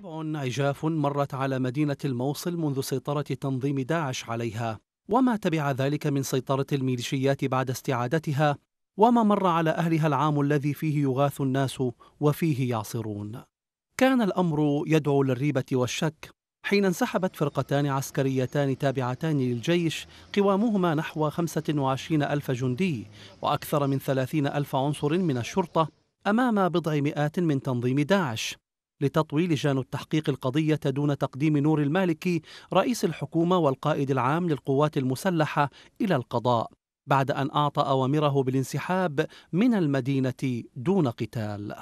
سبع عجاف مرت على مدينة الموصل منذ سيطرة تنظيم داعش عليها وما تبع ذلك من سيطرة الميليشيات بعد استعادتها وما مر على أهلها العام الذي فيه يغاث الناس وفيه يعصرون كان الأمر يدعو للريبة والشك حين انسحبت فرقتان عسكريتان تابعتان للجيش قوامهما نحو 25 ألف جندي وأكثر من 30 ألف عنصر من الشرطة أمام بضع مئات من تنظيم داعش لتطويل لجان التحقيق القضية دون تقديم نور المالكي رئيس الحكومة والقائد العام للقوات المسلحة إلى القضاء بعد أن أعطى أوامره بالانسحاب من المدينة دون قتال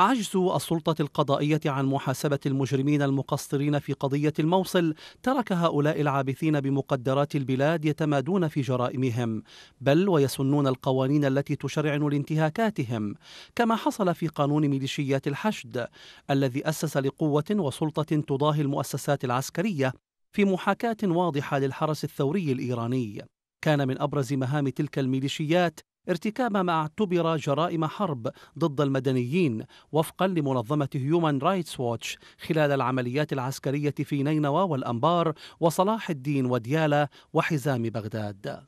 عجز السلطة القضائية عن محاسبة المجرمين المقصرين في قضية الموصل ترك هؤلاء العابثين بمقدرات البلاد يتمادون في جرائمهم بل ويسنون القوانين التي تشرعن لانتهاكاتهم كما حصل في قانون ميليشيات الحشد الذي أسس لقوة وسلطة تضاهي المؤسسات العسكرية في محاكاة واضحة للحرس الثوري الإيراني كان من أبرز مهام تلك الميليشيات ارتكاب ما اعتبر جرائم حرب ضد المدنيين وفقا لمنظمة هيومان رايتس ووتش خلال العمليات العسكرية في نينوى والأنبار وصلاح الدين وديالا وحزام بغداد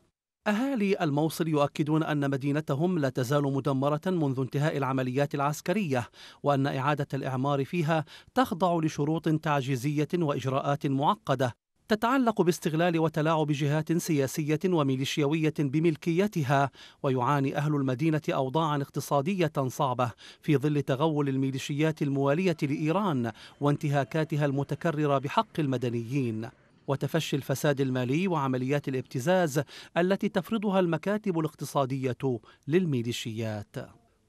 أهالي الموصل يؤكدون أن مدينتهم لا تزال مدمرة منذ انتهاء العمليات العسكرية وأن إعادة الإعمار فيها تخضع لشروط تعجيزية وإجراءات معقدة تتعلق باستغلال وتلاعب جهات سياسية وميليشياوية بملكيتها ويعاني أهل المدينة أوضاعا اقتصادية صعبة في ظل تغول الميليشيات الموالية لإيران وانتهاكاتها المتكررة بحق المدنيين وتفشي الفساد المالي وعمليات الابتزاز التي تفرضها المكاتب الاقتصادية للميليشيات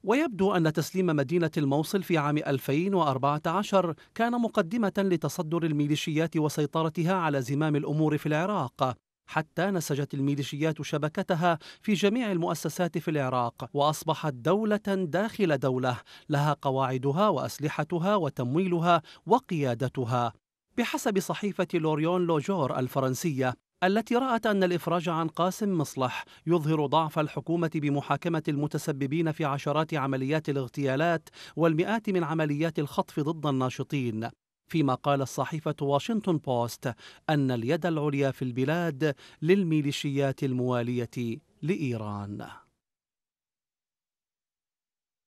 ويبدو أن تسليم مدينة الموصل في عام 2014 كان مقدمة لتصدر الميليشيات وسيطرتها على زمام الأمور في العراق حتى نسجت الميليشيات شبكتها في جميع المؤسسات في العراق واصبحت دوله داخل دوله لها قواعدها واسلحتها وتمويلها وقيادتها بحسب صحيفه لوريون لوجور الفرنسيه التي رأت أن الإفراج عن قاسم مصلح يظهر ضعف الحكومة بمحاكمة المتسببين في عشرات عمليات الاغتيالات والمئات من عمليات الخطف ضد الناشطين فيما قال الصحيفة واشنطن بوست أن اليد العليا في البلاد للميليشيات الموالية لإيران